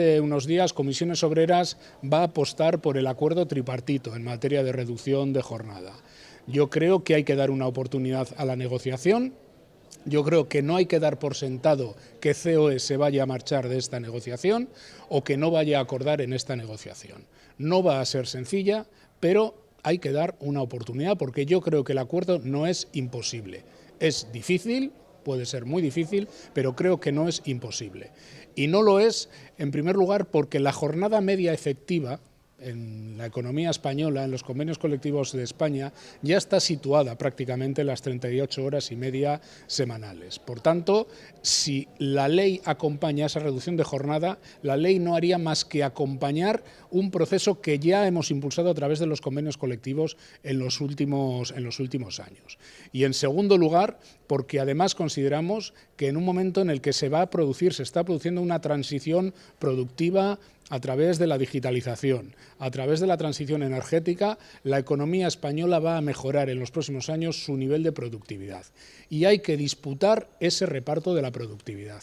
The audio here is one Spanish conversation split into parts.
Hace unos días Comisiones Obreras va a apostar por el acuerdo tripartito en materia de reducción de jornada. Yo creo que hay que dar una oportunidad a la negociación. Yo creo que no hay que dar por sentado que COE se vaya a marchar de esta negociación o que no vaya a acordar en esta negociación. No va a ser sencilla, pero hay que dar una oportunidad porque yo creo que el acuerdo no es imposible. Es difícil, puede ser muy difícil, pero creo que no es imposible. Y no lo es, en primer lugar, porque la jornada media efectiva, en la economía española, en los convenios colectivos de España, ya está situada prácticamente las 38 horas y media semanales. Por tanto, si la ley acompaña esa reducción de jornada, la ley no haría más que acompañar un proceso que ya hemos impulsado a través de los convenios colectivos en los últimos, en los últimos años. Y en segundo lugar, porque además consideramos que en un momento en el que se va a producir, se está produciendo una transición productiva a través de la digitalización, a través de la transición energética, la economía española va a mejorar en los próximos años su nivel de productividad. Y hay que disputar ese reparto de la productividad.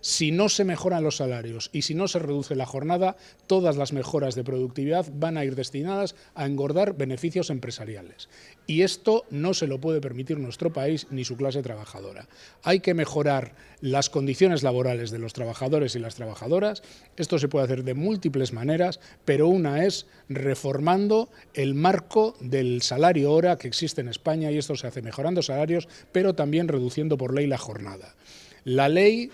Si no se mejoran los salarios y si no se reduce la jornada, todas las mejoras de productividad van a ir destinadas a engordar beneficios empresariales. Y esto no se lo puede permitir nuestro país ni su clase trabajadora. Hay que mejorar las condiciones laborales de los trabajadores y las trabajadoras. Esto se puede hacer de múltiples maneras, pero una es reformando el marco del salario hora que existe en España y esto se hace mejorando salarios, pero también reduciendo por ley la jornada. La ley